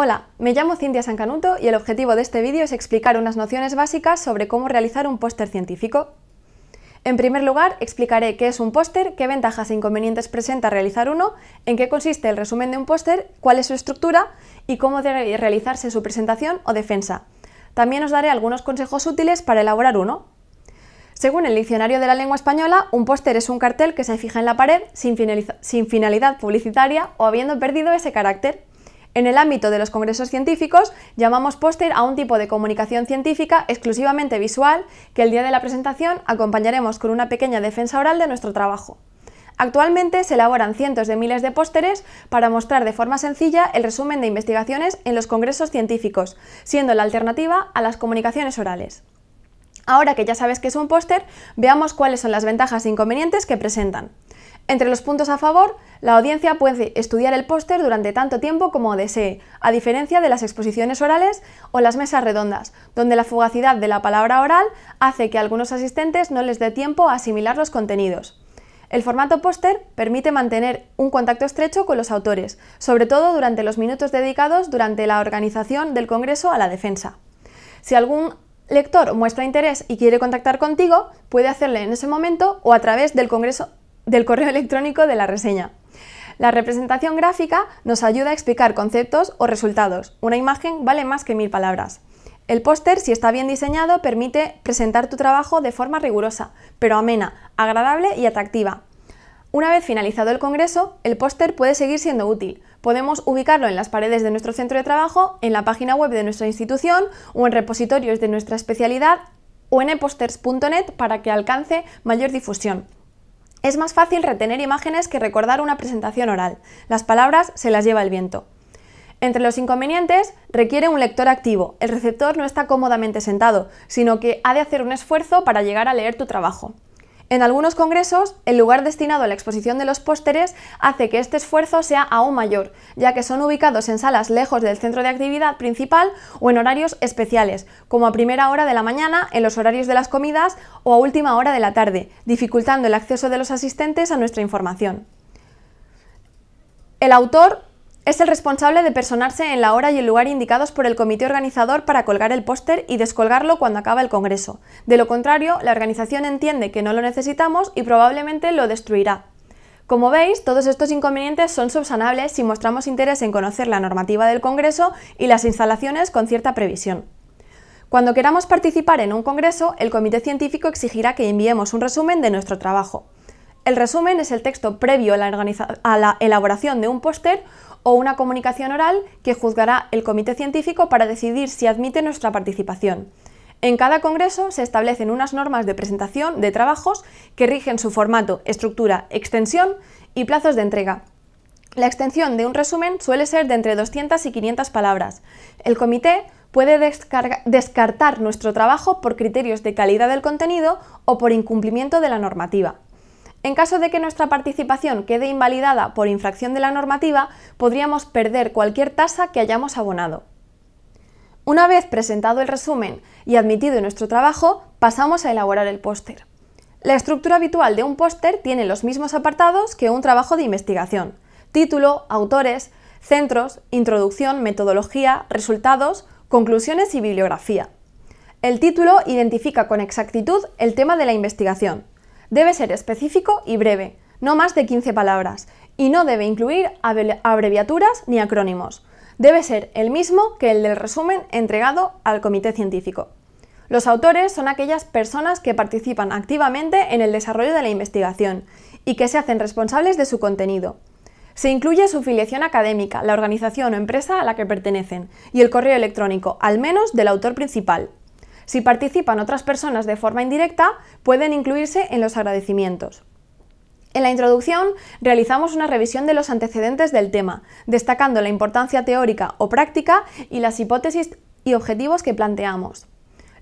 Hola, me llamo Cintia Sancanuto y el objetivo de este vídeo es explicar unas nociones básicas sobre cómo realizar un póster científico. En primer lugar, explicaré qué es un póster, qué ventajas e inconvenientes presenta realizar uno, en qué consiste el resumen de un póster, cuál es su estructura y cómo debe realizarse su presentación o defensa. También os daré algunos consejos útiles para elaborar uno. Según el diccionario de la lengua española, un póster es un cartel que se fija en la pared sin finalidad publicitaria o habiendo perdido ese carácter. En el ámbito de los congresos científicos, llamamos póster a un tipo de comunicación científica exclusivamente visual que el día de la presentación acompañaremos con una pequeña defensa oral de nuestro trabajo. Actualmente se elaboran cientos de miles de pósteres para mostrar de forma sencilla el resumen de investigaciones en los congresos científicos, siendo la alternativa a las comunicaciones orales. Ahora que ya sabes qué es un póster, veamos cuáles son las ventajas e inconvenientes que presentan. Entre los puntos a favor, la audiencia puede estudiar el póster durante tanto tiempo como desee, a diferencia de las exposiciones orales o las mesas redondas, donde la fugacidad de la palabra oral hace que a algunos asistentes no les dé tiempo a asimilar los contenidos. El formato póster permite mantener un contacto estrecho con los autores, sobre todo durante los minutos dedicados durante la organización del Congreso a la defensa. Si algún lector muestra interés y quiere contactar contigo, puede hacerlo en ese momento o a través del Congreso del correo electrónico de la reseña. La representación gráfica nos ayuda a explicar conceptos o resultados. Una imagen vale más que mil palabras. El póster, si está bien diseñado, permite presentar tu trabajo de forma rigurosa, pero amena, agradable y atractiva. Una vez finalizado el congreso, el póster puede seguir siendo útil. Podemos ubicarlo en las paredes de nuestro centro de trabajo, en la página web de nuestra institución o en repositorios de nuestra especialidad o en eposters.net para que alcance mayor difusión. Es más fácil retener imágenes que recordar una presentación oral. Las palabras se las lleva el viento. Entre los inconvenientes, requiere un lector activo. El receptor no está cómodamente sentado, sino que ha de hacer un esfuerzo para llegar a leer tu trabajo. En algunos congresos, el lugar destinado a la exposición de los pósteres hace que este esfuerzo sea aún mayor, ya que son ubicados en salas lejos del centro de actividad principal o en horarios especiales, como a primera hora de la mañana, en los horarios de las comidas o a última hora de la tarde, dificultando el acceso de los asistentes a nuestra información. El autor es el responsable de personarse en la hora y el lugar indicados por el comité organizador para colgar el póster y descolgarlo cuando acaba el congreso. De lo contrario, la organización entiende que no lo necesitamos y probablemente lo destruirá. Como veis, todos estos inconvenientes son subsanables si mostramos interés en conocer la normativa del congreso y las instalaciones con cierta previsión. Cuando queramos participar en un congreso, el comité científico exigirá que enviemos un resumen de nuestro trabajo. El resumen es el texto previo a la, a la elaboración de un póster o una comunicación oral que juzgará el comité científico para decidir si admite nuestra participación. En cada congreso se establecen unas normas de presentación de trabajos que rigen su formato, estructura, extensión y plazos de entrega. La extensión de un resumen suele ser de entre 200 y 500 palabras. El comité puede descartar nuestro trabajo por criterios de calidad del contenido o por incumplimiento de la normativa. En caso de que nuestra participación quede invalidada por infracción de la normativa, podríamos perder cualquier tasa que hayamos abonado. Una vez presentado el resumen y admitido nuestro trabajo, pasamos a elaborar el póster. La estructura habitual de un póster tiene los mismos apartados que un trabajo de investigación. Título, autores, centros, introducción, metodología, resultados, conclusiones y bibliografía. El título identifica con exactitud el tema de la investigación, Debe ser específico y breve, no más de 15 palabras, y no debe incluir abreviaturas ni acrónimos. Debe ser el mismo que el del resumen entregado al comité científico. Los autores son aquellas personas que participan activamente en el desarrollo de la investigación y que se hacen responsables de su contenido. Se incluye su filiación académica, la organización o empresa a la que pertenecen y el correo electrónico, al menos del autor principal. Si participan otras personas de forma indirecta, pueden incluirse en los agradecimientos. En la introducción realizamos una revisión de los antecedentes del tema, destacando la importancia teórica o práctica y las hipótesis y objetivos que planteamos.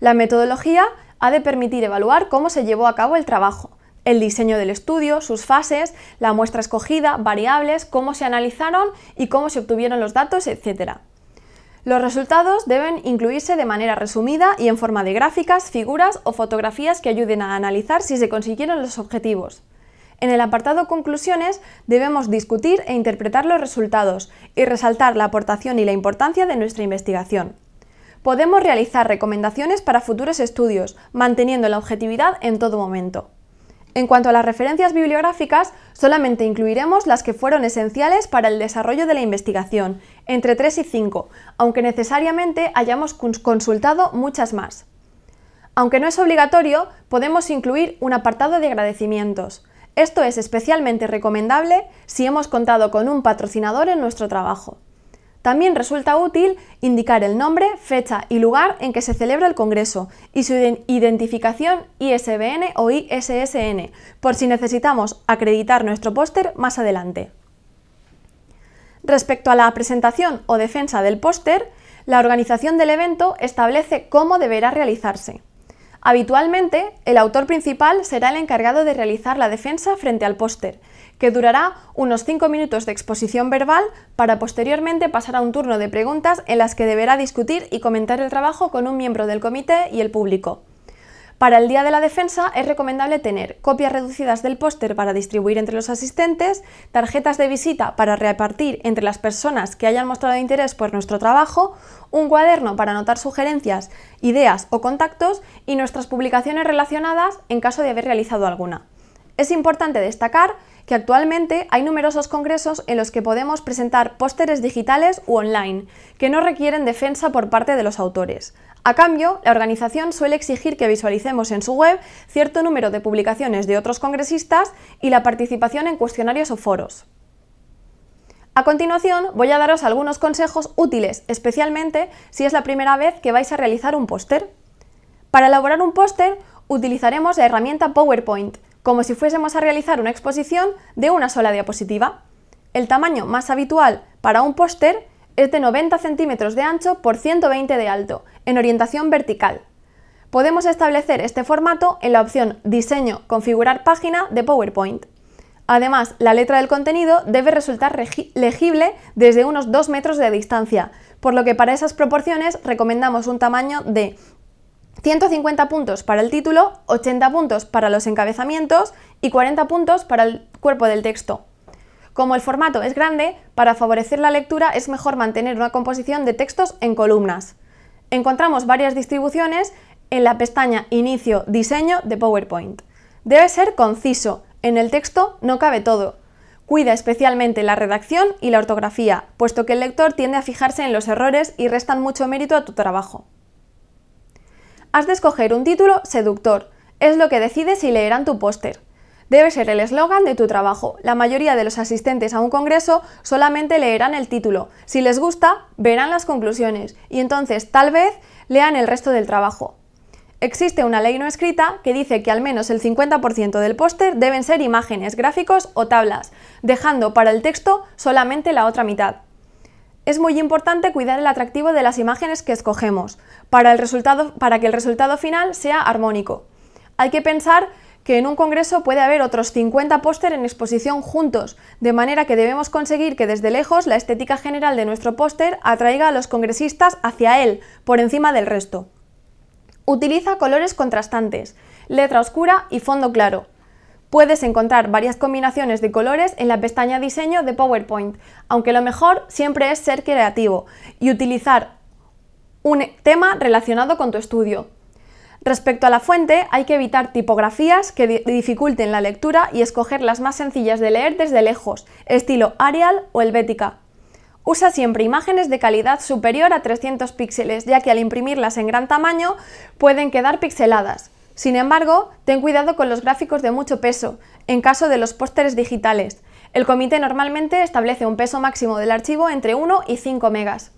La metodología ha de permitir evaluar cómo se llevó a cabo el trabajo, el diseño del estudio, sus fases, la muestra escogida, variables, cómo se analizaron y cómo se obtuvieron los datos, etc. Los resultados deben incluirse de manera resumida y en forma de gráficas, figuras o fotografías que ayuden a analizar si se consiguieron los objetivos. En el apartado Conclusiones debemos discutir e interpretar los resultados y resaltar la aportación y la importancia de nuestra investigación. Podemos realizar recomendaciones para futuros estudios, manteniendo la objetividad en todo momento. En cuanto a las referencias bibliográficas, solamente incluiremos las que fueron esenciales para el desarrollo de la investigación, entre 3 y 5, aunque necesariamente hayamos consultado muchas más. Aunque no es obligatorio, podemos incluir un apartado de agradecimientos. Esto es especialmente recomendable si hemos contado con un patrocinador en nuestro trabajo. También resulta útil indicar el nombre, fecha y lugar en que se celebra el Congreso y su identificación ISBN o ISSN, por si necesitamos acreditar nuestro póster más adelante. Respecto a la presentación o defensa del póster, la organización del evento establece cómo deberá realizarse. Habitualmente, el autor principal será el encargado de realizar la defensa frente al póster, que durará unos 5 minutos de exposición verbal para posteriormente pasar a un turno de preguntas en las que deberá discutir y comentar el trabajo con un miembro del comité y el público. Para el Día de la Defensa es recomendable tener copias reducidas del póster para distribuir entre los asistentes, tarjetas de visita para repartir entre las personas que hayan mostrado interés por nuestro trabajo, un cuaderno para anotar sugerencias, ideas o contactos y nuestras publicaciones relacionadas en caso de haber realizado alguna. Es importante destacar que actualmente hay numerosos congresos en los que podemos presentar pósteres digitales u online, que no requieren defensa por parte de los autores. A cambio, la organización suele exigir que visualicemos en su web cierto número de publicaciones de otros congresistas y la participación en cuestionarios o foros. A continuación voy a daros algunos consejos útiles, especialmente si es la primera vez que vais a realizar un póster. Para elaborar un póster utilizaremos la herramienta PowerPoint, como si fuésemos a realizar una exposición de una sola diapositiva. El tamaño más habitual para un póster es de 90 centímetros de ancho por 120 de alto, en orientación vertical. Podemos establecer este formato en la opción Diseño, configurar página de PowerPoint. Además, la letra del contenido debe resultar legible desde unos 2 metros de distancia, por lo que para esas proporciones recomendamos un tamaño de 150 puntos para el título, 80 puntos para los encabezamientos y 40 puntos para el cuerpo del texto. Como el formato es grande, para favorecer la lectura es mejor mantener una composición de textos en columnas. Encontramos varias distribuciones en la pestaña Inicio Diseño de PowerPoint. Debe ser conciso, en el texto no cabe todo. Cuida especialmente la redacción y la ortografía, puesto que el lector tiende a fijarse en los errores y restan mucho mérito a tu trabajo has de escoger un título seductor. Es lo que decide si leerán tu póster. Debe ser el eslogan de tu trabajo. La mayoría de los asistentes a un congreso solamente leerán el título. Si les gusta, verán las conclusiones y entonces tal vez lean el resto del trabajo. Existe una ley no escrita que dice que al menos el 50% del póster deben ser imágenes, gráficos o tablas, dejando para el texto solamente la otra mitad. Es muy importante cuidar el atractivo de las imágenes que escogemos para, el para que el resultado final sea armónico. Hay que pensar que en un congreso puede haber otros 50 póster en exposición juntos, de manera que debemos conseguir que desde lejos la estética general de nuestro póster atraiga a los congresistas hacia él, por encima del resto. Utiliza colores contrastantes, letra oscura y fondo claro. Puedes encontrar varias combinaciones de colores en la pestaña Diseño de PowerPoint, aunque lo mejor siempre es ser creativo y utilizar un tema relacionado con tu estudio. Respecto a la fuente, hay que evitar tipografías que dificulten la lectura y escoger las más sencillas de leer desde lejos, estilo Arial o Helvética. Usa siempre imágenes de calidad superior a 300 píxeles, ya que al imprimirlas en gran tamaño pueden quedar pixeladas. Sin embargo, ten cuidado con los gráficos de mucho peso, en caso de los pósteres digitales. El comité normalmente establece un peso máximo del archivo entre 1 y 5 megas.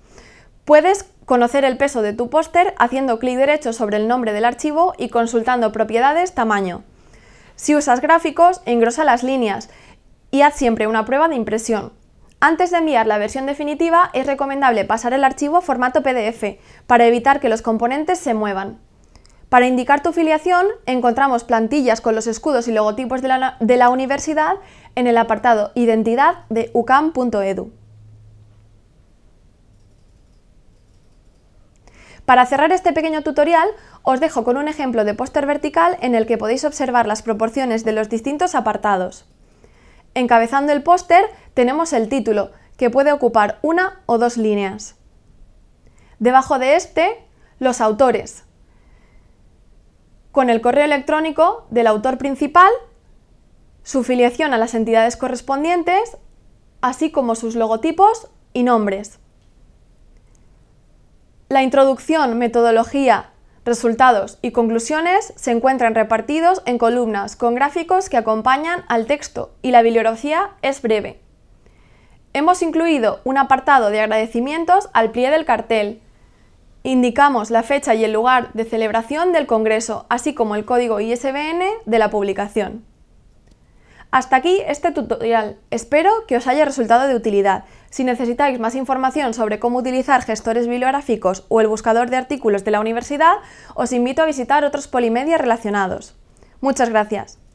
Puedes conocer el peso de tu póster haciendo clic derecho sobre el nombre del archivo y consultando propiedades tamaño. Si usas gráficos, engrosa las líneas y haz siempre una prueba de impresión. Antes de enviar la versión definitiva, es recomendable pasar el archivo a formato PDF para evitar que los componentes se muevan. Para indicar tu filiación, encontramos plantillas con los escudos y logotipos de la, universidad en el apartado Identidad de ucam.edu. Para cerrar este pequeño tutorial, os dejo con un ejemplo de póster vertical en el que podéis observar las proporciones de los distintos apartados. Encabezando el póster tenemos el título, que puede ocupar una o dos líneas. Debajo de este, los autores, con el correo electrónico del autor principal, su filiación a las entidades correspondientes, así como sus logotipos y nombres. La introducción, metodología, resultados y conclusiones se encuentran repartidos en columnas con gráficos que acompañan al texto y la bibliografía es breve. Hemos incluido un apartado de agradecimientos al pie del cartel Indicamos la fecha y el lugar de celebración del Congreso, así como el código ISBN de la publicación. Hasta aquí este tutorial. Espero que os haya resultado de utilidad. Si necesitáis más información sobre cómo utilizar gestores bibliográficos o el buscador de artículos de la universidad, os invito a visitar otros Polimedia relacionados. Muchas gracias.